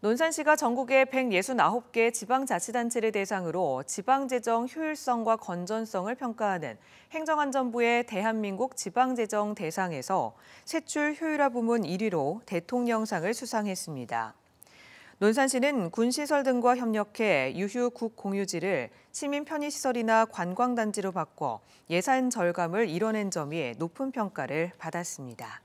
논산시가 전국의 169개 지방자치단체를 대상으로 지방재정 효율성과 건전성을 평가하는 행정안전부의 대한민국 지방재정 대상에서 세출 효율화 부문 1위로 대통령상을 수상했습니다. 논산시는 군시설 등과 협력해 유휴 국공유지를 시민 편의시설이나 관광단지로 바꿔 예산 절감을 이뤄낸 점이 높은 평가를 받았습니다.